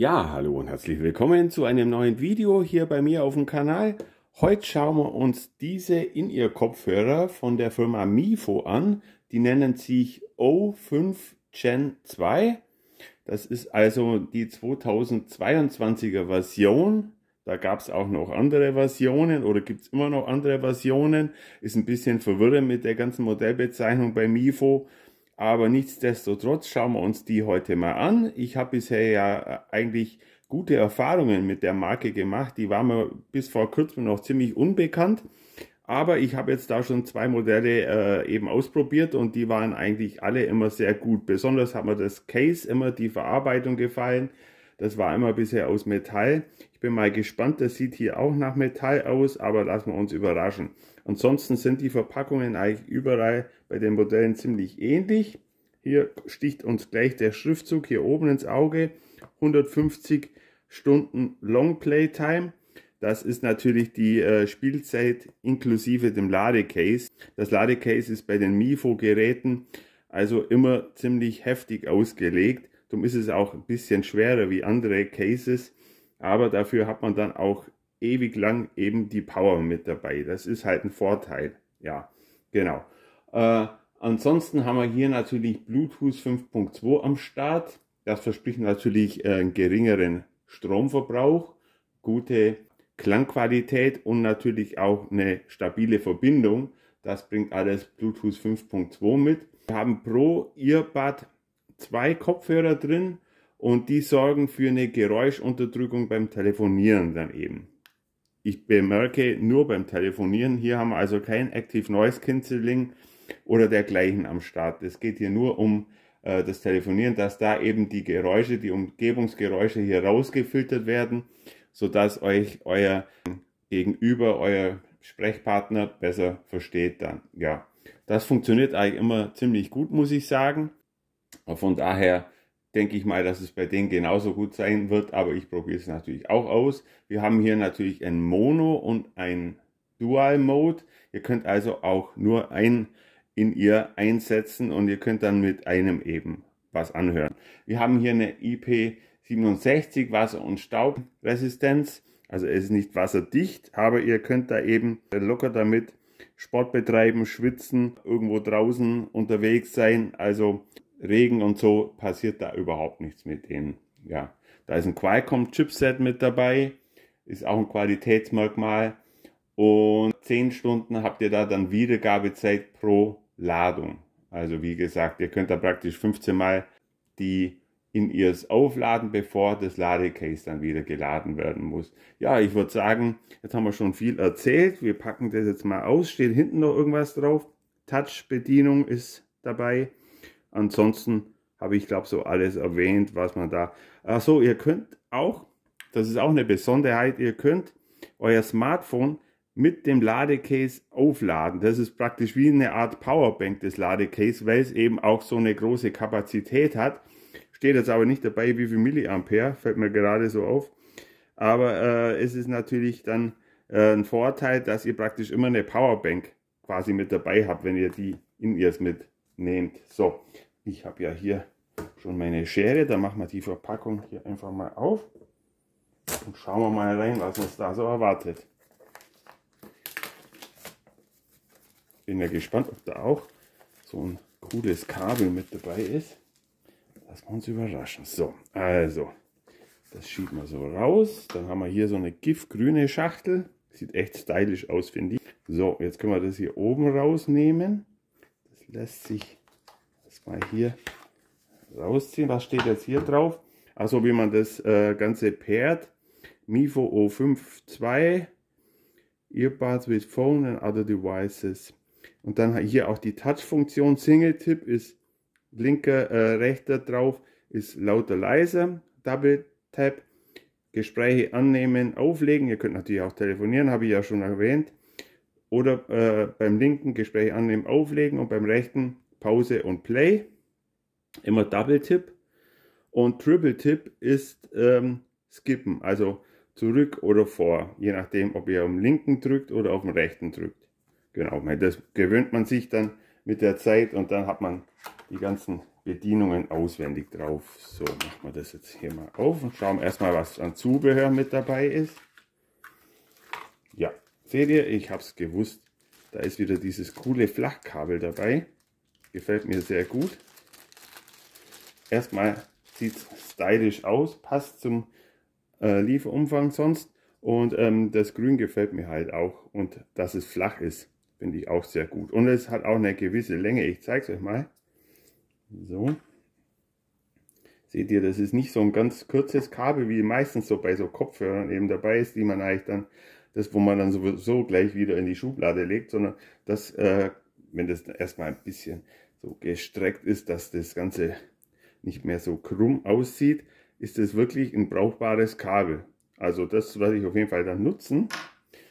Ja, hallo und herzlich willkommen zu einem neuen Video hier bei mir auf dem Kanal. Heute schauen wir uns diese In-Ear-Kopfhörer von der Firma Mifo an. Die nennen sich O5 Gen 2. Das ist also die 2022er Version. Da gab es auch noch andere Versionen oder gibt es immer noch andere Versionen. Ist ein bisschen verwirrend mit der ganzen Modellbezeichnung bei Mifo. Aber nichtsdestotrotz schauen wir uns die heute mal an. Ich habe bisher ja äh, eigentlich gute Erfahrungen mit der Marke gemacht. Die war mir bis vor kurzem noch ziemlich unbekannt. Aber ich habe jetzt da schon zwei Modelle äh, eben ausprobiert und die waren eigentlich alle immer sehr gut. Besonders hat mir das Case immer die Verarbeitung gefallen. Das war immer bisher aus Metall. Ich bin mal gespannt, das sieht hier auch nach Metall aus, aber lassen wir uns überraschen. Ansonsten sind die Verpackungen eigentlich überall bei den Modellen ziemlich ähnlich. Hier sticht uns gleich der Schriftzug hier oben ins Auge. 150 Stunden Long Playtime. Das ist natürlich die äh, Spielzeit inklusive dem Ladecase. Das Ladecase ist bei den MIFO-Geräten also immer ziemlich heftig ausgelegt. Darum ist es auch ein bisschen schwerer wie andere Cases. Aber dafür hat man dann auch ewig lang eben die Power mit dabei. Das ist halt ein Vorteil. Ja, genau. Äh, ansonsten haben wir hier natürlich Bluetooth 5.2 am Start. Das verspricht natürlich äh, einen geringeren Stromverbrauch, gute Klangqualität und natürlich auch eine stabile Verbindung. Das bringt alles Bluetooth 5.2 mit. Wir haben pro Earbud zwei Kopfhörer drin und die sorgen für eine Geräuschunterdrückung beim Telefonieren dann eben ich bemerke nur beim Telefonieren, hier haben wir also kein Active Noise Cancelling oder dergleichen am Start. Es geht hier nur um äh, das Telefonieren, dass da eben die Geräusche, die Umgebungsgeräusche hier rausgefiltert werden, sodass euch euer Gegenüber, euer Sprechpartner besser versteht dann. Ja, das funktioniert eigentlich immer ziemlich gut, muss ich sagen. Von daher denke ich mal, dass es bei denen genauso gut sein wird, aber ich probiere es natürlich auch aus. Wir haben hier natürlich ein Mono und ein Dual Mode. Ihr könnt also auch nur ein in ihr einsetzen und ihr könnt dann mit einem eben was anhören. Wir haben hier eine IP67 Wasser- und Staubresistenz. Also es ist nicht wasserdicht, aber ihr könnt da eben locker damit Sport betreiben, schwitzen, irgendwo draußen unterwegs sein. Also Regen und so passiert da überhaupt nichts mit denen. Ja, da ist ein Qualcomm-Chipset mit dabei, ist auch ein Qualitätsmerkmal. Und 10 Stunden habt ihr da dann Wiedergabezeit pro Ladung. Also wie gesagt, ihr könnt da praktisch 15 Mal die in ihrs aufladen, bevor das Ladecase dann wieder geladen werden muss. Ja, ich würde sagen, jetzt haben wir schon viel erzählt. Wir packen das jetzt mal aus. Steht hinten noch irgendwas drauf. Touch-Bedienung ist dabei. Ansonsten habe ich, glaube so alles erwähnt, was man da... Achso, ihr könnt auch, das ist auch eine Besonderheit, ihr könnt euer Smartphone mit dem Ladecase aufladen. Das ist praktisch wie eine Art Powerbank des Ladecase, weil es eben auch so eine große Kapazität hat. Steht jetzt aber nicht dabei, wie viel Milliampere, fällt mir gerade so auf. Aber äh, es ist natürlich dann äh, ein Vorteil, dass ihr praktisch immer eine Powerbank quasi mit dabei habt, wenn ihr die in ihr mit nehmt. So, ich habe ja hier schon meine Schere, da machen wir die Verpackung hier einfach mal auf und schauen wir mal rein, was uns da so erwartet. Bin ja gespannt, ob da auch so ein cooles Kabel mit dabei ist. Lass uns überraschen. So, also, das schieben wir so raus. Dann haben wir hier so eine giftgrüne Schachtel. Sieht echt stylisch aus, finde ich. So, jetzt können wir das hier oben rausnehmen lässt sich das mal hier rausziehen. Was steht jetzt hier drauf? Also wie man das äh, Ganze pairt. MIFO O52, Earbuds with Phone and Other Devices. Und dann hier auch die Touch-Funktion. Single-Tip ist linker, äh, rechter drauf, ist lauter, leiser. Double-Tap, Gespräche annehmen, auflegen. Ihr könnt natürlich auch telefonieren, habe ich ja schon erwähnt oder äh, beim linken Gespräch annehmen, auflegen und beim rechten Pause und Play. Immer Double Tip. Und Triple Tip ist ähm, Skippen, also zurück oder vor, je nachdem, ob ihr am linken drückt oder auf dem rechten drückt. Genau, das gewöhnt man sich dann mit der Zeit und dann hat man die ganzen Bedienungen auswendig drauf. So, machen wir das jetzt hier mal auf und schauen erstmal, was an Zubehör mit dabei ist. Ja, Seht ihr, ich habe es gewusst. Da ist wieder dieses coole Flachkabel dabei. Gefällt mir sehr gut. Erstmal sieht es stylisch aus, passt zum äh, Lieferumfang sonst. Und ähm, das Grün gefällt mir halt auch. Und dass es flach ist, finde ich auch sehr gut. Und es hat auch eine gewisse Länge. Ich zeige es euch mal. So. Seht ihr, das ist nicht so ein ganz kurzes Kabel, wie meistens so bei so Kopfhörern eben dabei ist, die man eigentlich dann das, wo man dann sowieso gleich wieder in die Schublade legt, sondern das, äh, wenn das erstmal ein bisschen so gestreckt ist, dass das Ganze nicht mehr so krumm aussieht, ist es wirklich ein brauchbares Kabel. Also das werde ich auf jeden Fall dann nutzen.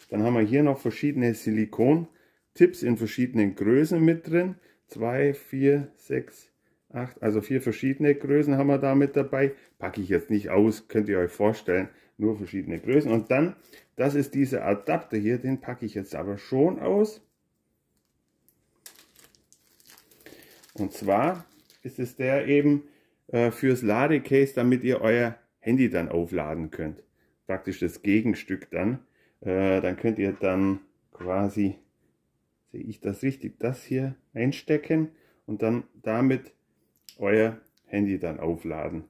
Dann haben wir hier noch verschiedene Silikon-Tipps in verschiedenen Größen mit drin. 2, 4, 6, 8, also vier verschiedene Größen haben wir da mit dabei. Packe ich jetzt nicht aus, könnt ihr euch vorstellen nur verschiedene Größen. Und dann, das ist dieser Adapter hier, den packe ich jetzt aber schon aus. Und zwar ist es der eben äh, fürs Ladecase, damit ihr euer Handy dann aufladen könnt. Praktisch das Gegenstück dann. Äh, dann könnt ihr dann quasi, sehe ich das richtig, das hier einstecken und dann damit euer Handy dann aufladen.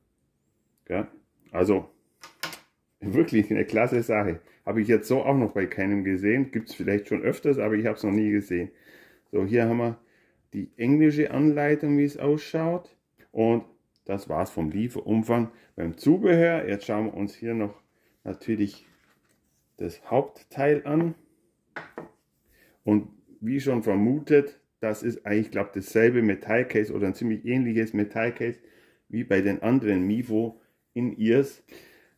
Ja? Also Wirklich eine klasse Sache. Habe ich jetzt so auch noch bei keinem gesehen. Gibt es vielleicht schon öfters, aber ich habe es noch nie gesehen. So, hier haben wir die englische Anleitung, wie es ausschaut. Und das war's vom Lieferumfang beim Zubehör. Jetzt schauen wir uns hier noch natürlich das Hauptteil an. Und wie schon vermutet, das ist eigentlich, glaube dasselbe Metallcase oder ein ziemlich ähnliches Metallcase wie bei den anderen Mivo in ears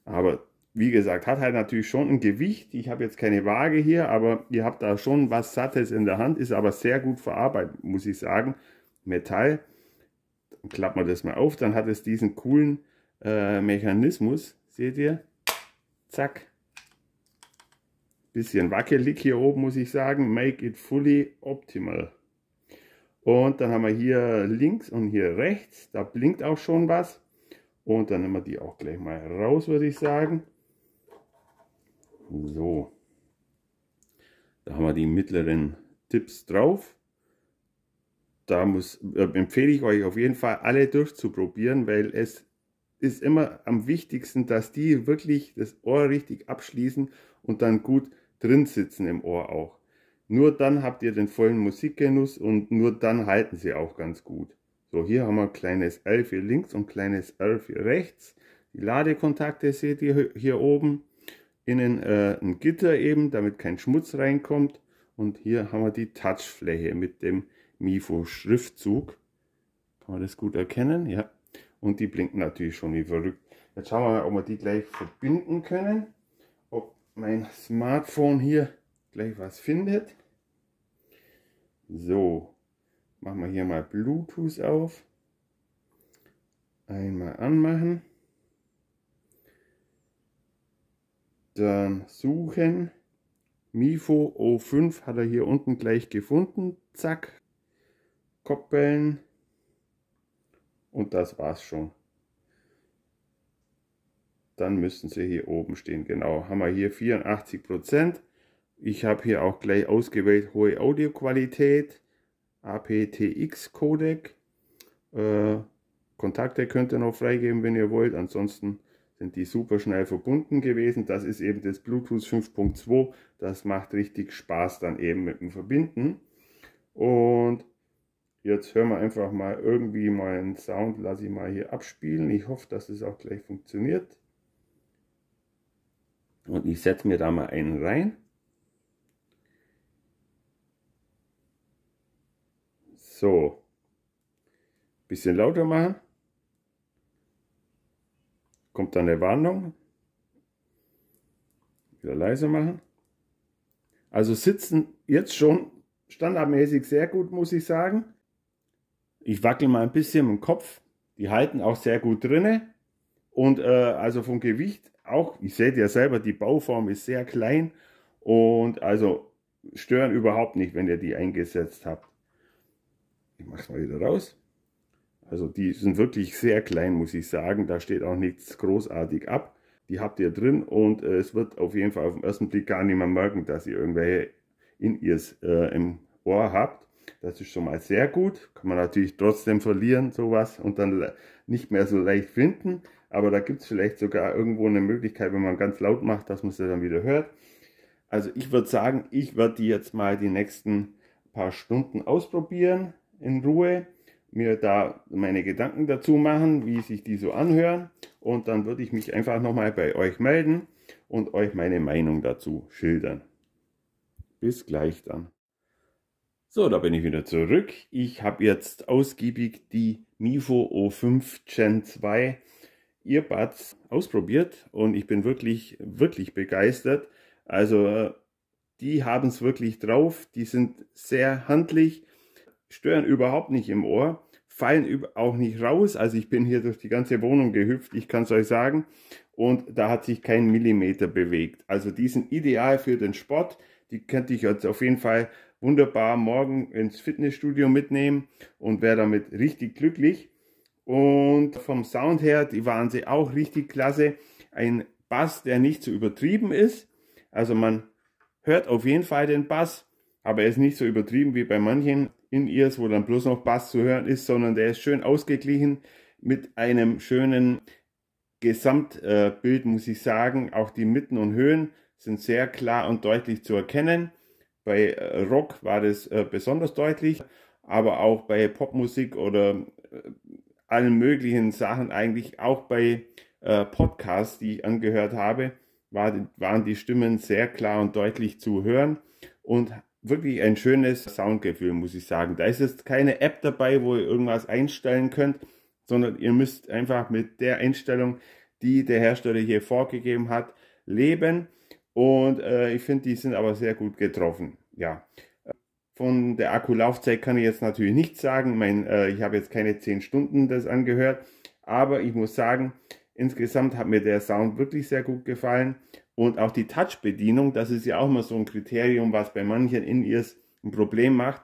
Aber wie gesagt, hat halt natürlich schon ein Gewicht. Ich habe jetzt keine Waage hier, aber ihr habt da schon was Sattes in der Hand, ist aber sehr gut verarbeitet, muss ich sagen. Metall, dann klappen wir das mal auf, dann hat es diesen coolen äh, Mechanismus, seht ihr? Zack. Bisschen wackelig hier oben, muss ich sagen. Make it fully optimal. Und dann haben wir hier links und hier rechts, da blinkt auch schon was. Und dann nehmen wir die auch gleich mal raus, würde ich sagen. So, da haben wir die mittleren Tipps drauf. Da muss, äh, empfehle ich euch auf jeden Fall alle durchzuprobieren, weil es ist immer am wichtigsten, dass die wirklich das Ohr richtig abschließen und dann gut drin sitzen im Ohr auch. Nur dann habt ihr den vollen Musikgenuss und nur dann halten sie auch ganz gut. So, hier haben wir kleines L für links und kleines R für rechts. Die Ladekontakte seht ihr hier oben innen äh, ein Gitter eben, damit kein Schmutz reinkommt. Und hier haben wir die Touchfläche mit dem Mifo-Schriftzug. Kann man das gut erkennen? Ja. Und die blinken natürlich schon wie verrückt. Jetzt schauen wir mal, ob wir die gleich verbinden können. Ob mein Smartphone hier gleich was findet. So, machen wir hier mal Bluetooth auf. Einmal anmachen. dann suchen. Mifo O5 hat er hier unten gleich gefunden. Zack. Koppeln. Und das war's schon. Dann müssen sie hier oben stehen. Genau, haben wir hier 84%. Prozent. Ich habe hier auch gleich ausgewählt hohe Audioqualität, APTX-Codec. Äh, Kontakte könnt ihr noch freigeben, wenn ihr wollt. Ansonsten sind die super schnell verbunden gewesen. Das ist eben das Bluetooth 5.2. Das macht richtig Spaß dann eben mit dem Verbinden. Und jetzt hören wir einfach mal irgendwie mal einen Sound, Lass ich mal hier abspielen. Ich hoffe, dass es auch gleich funktioniert. Und ich setze mir da mal einen rein. So. Bisschen lauter machen kommt dann eine Warnung. Wieder leise machen. Also sitzen jetzt schon standardmäßig sehr gut, muss ich sagen. Ich wackel mal ein bisschen im Kopf. Die halten auch sehr gut drinne. Und äh, also vom Gewicht auch, ich seht ja selber, die Bauform ist sehr klein. Und also stören überhaupt nicht, wenn ihr die eingesetzt habt. Ich mach's mal wieder raus. Also die sind wirklich sehr klein, muss ich sagen. Da steht auch nichts großartig ab. Die habt ihr drin und äh, es wird auf jeden Fall auf den ersten Blick gar nicht mehr merken, dass ihr irgendwelche In-Ears äh, im Ohr habt. Das ist schon mal sehr gut. Kann man natürlich trotzdem verlieren, sowas, und dann nicht mehr so leicht finden. Aber da gibt es vielleicht sogar irgendwo eine Möglichkeit, wenn man ganz laut macht, dass man es dann wieder hört. Also ich würde sagen, ich werde die jetzt mal die nächsten paar Stunden ausprobieren in Ruhe mir da meine Gedanken dazu machen, wie sich die so anhören. Und dann würde ich mich einfach nochmal bei euch melden und euch meine Meinung dazu schildern. Bis gleich dann. So, da bin ich wieder zurück. Ich habe jetzt ausgiebig die Mifo O5 Gen 2 Earbuds ausprobiert und ich bin wirklich, wirklich begeistert. Also äh, die haben es wirklich drauf. Die sind sehr handlich stören überhaupt nicht im Ohr, fallen auch nicht raus. Also ich bin hier durch die ganze Wohnung gehüpft, ich kann es euch sagen. Und da hat sich kein Millimeter bewegt. Also die sind ideal für den Sport. Die könnte ich jetzt auf jeden Fall wunderbar morgen ins Fitnessstudio mitnehmen und wäre damit richtig glücklich. Und vom Sound her, die waren sie auch richtig klasse. Ein Bass, der nicht so übertrieben ist. Also man hört auf jeden Fall den Bass, aber er ist nicht so übertrieben wie bei manchen in ihr wo dann bloß noch Bass zu hören ist, sondern der ist schön ausgeglichen mit einem schönen Gesamtbild, äh, muss ich sagen. Auch die Mitten und Höhen sind sehr klar und deutlich zu erkennen. Bei äh, Rock war das äh, besonders deutlich, aber auch bei Popmusik oder allen möglichen Sachen, eigentlich auch bei Podcasts, die ich angehört habe, waren die Stimmen sehr klar und deutlich zu hören und wirklich ein schönes Soundgefühl, muss ich sagen. Da ist jetzt keine App dabei, wo ihr irgendwas einstellen könnt, sondern ihr müsst einfach mit der Einstellung, die der Hersteller hier vorgegeben hat, leben. Und äh, ich finde, die sind aber sehr gut getroffen. Ja. Von der Akkulaufzeit kann ich jetzt natürlich nichts sagen. Mein, äh, ich habe jetzt keine 10 Stunden das angehört. Aber ich muss sagen, insgesamt hat mir der Sound wirklich sehr gut gefallen. Und auch die Touch-Bedienung, das ist ja auch mal so ein Kriterium, was bei manchen In-Ears ein Problem macht.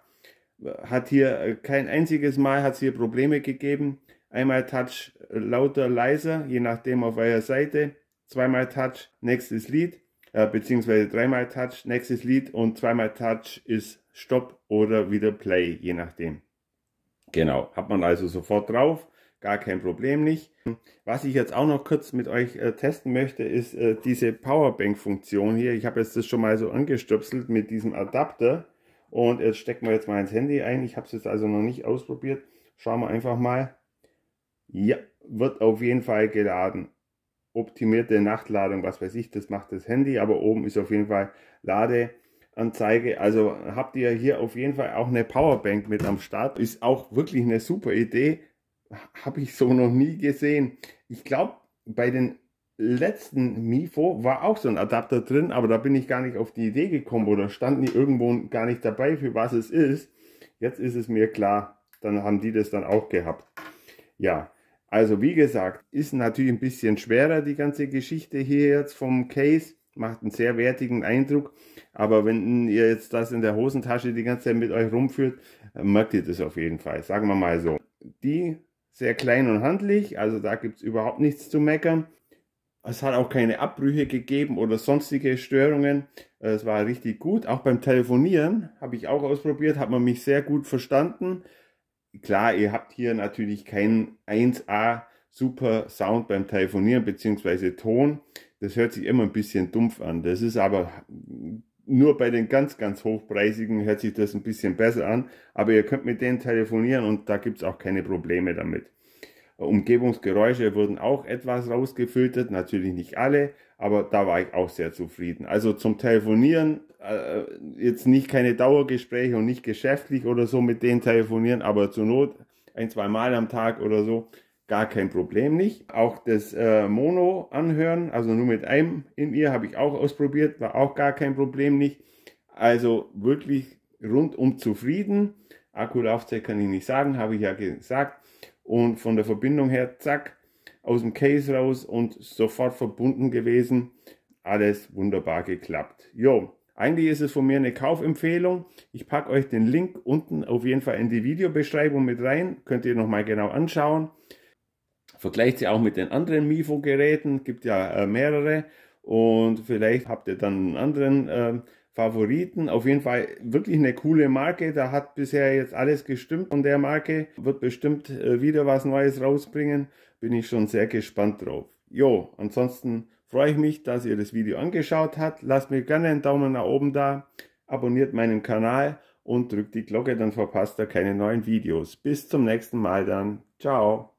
Hat hier äh, kein einziges Mal hat es hier Probleme gegeben. Einmal Touch äh, lauter, leiser, je nachdem auf eurer Seite. Zweimal Touch, nächstes Lied, äh, beziehungsweise dreimal Touch, nächstes Lied und zweimal Touch ist Stopp oder wieder Play, je nachdem. Genau, hat man also sofort drauf. Gar kein Problem nicht. Was ich jetzt auch noch kurz mit euch äh, testen möchte, ist äh, diese Powerbank-Funktion hier. Ich habe jetzt das schon mal so angestöpselt mit diesem Adapter. Und jetzt stecken wir jetzt mal ins Handy ein. Ich habe es jetzt also noch nicht ausprobiert. Schauen wir einfach mal. Ja, wird auf jeden Fall geladen. Optimierte Nachtladung, was weiß ich, das macht das Handy, aber oben ist auf jeden Fall Ladeanzeige. Also habt ihr hier auf jeden Fall auch eine Powerbank mit am Start. Ist auch wirklich eine super Idee. habe ich so noch nie gesehen. Ich glaube, bei den letzten Mifo war auch so ein Adapter drin, aber da bin ich gar nicht auf die Idee gekommen oder standen die irgendwo gar nicht dabei, für was es ist. Jetzt ist es mir klar, dann haben die das dann auch gehabt. Ja, also wie gesagt, ist natürlich ein bisschen schwerer die ganze Geschichte hier jetzt vom Case, macht einen sehr wertigen Eindruck, aber wenn ihr jetzt das in der Hosentasche die ganze Zeit mit euch rumführt, äh, merkt ihr das auf jeden Fall, sagen wir mal so. Die sehr klein und handlich, also da gibt es überhaupt nichts zu meckern. Es hat auch keine Abbrüche gegeben oder sonstige Störungen. Es war richtig gut. Auch beim Telefonieren habe ich auch ausprobiert, hat man mich sehr gut verstanden. Klar, ihr habt hier natürlich keinen 1A super Sound beim Telefonieren bzw. Ton. Das hört sich immer ein bisschen dumpf an. Das ist aber nur bei den ganz, ganz hochpreisigen hört sich das ein bisschen besser an, aber ihr könnt mit denen telefonieren und da gibt es auch keine Probleme damit. Umgebungsgeräusche wurden auch etwas rausgefiltert, natürlich nicht alle, aber da war ich auch sehr zufrieden. Also zum Telefonieren, äh, jetzt nicht keine Dauergespräche und nicht geschäftlich oder so mit denen telefonieren, aber zur Not ein, zwei Mal am Tag oder so, gar kein Problem nicht. Auch das äh, Mono anhören, also nur mit einem in ihr, habe ich auch ausprobiert, war auch gar kein Problem nicht. Also wirklich rundum zufrieden. Akkulaufzeit kann ich nicht sagen, habe ich ja gesagt. Und von der Verbindung her, zack, aus dem Case raus und sofort verbunden gewesen. Alles wunderbar geklappt. Jo, eigentlich ist es von mir eine Kaufempfehlung. Ich packe euch den Link unten auf jeden Fall in die Videobeschreibung mit rein. Könnt ihr nochmal genau anschauen. Vergleicht sie auch mit den anderen MIFO-Geräten, gibt ja äh, mehrere und vielleicht habt ihr dann einen anderen äh, Favoriten. Auf jeden Fall wirklich eine coole Marke. Da hat bisher jetzt alles gestimmt von der Marke. Wird bestimmt äh, wieder was Neues rausbringen. Bin ich schon sehr gespannt drauf. Jo, ansonsten freue ich mich, dass ihr das Video angeschaut habt. Lasst mir gerne einen Daumen nach oben da. Abonniert meinen Kanal und drückt die Glocke, dann verpasst ihr keine neuen Videos. Bis zum nächsten Mal dann. Ciao.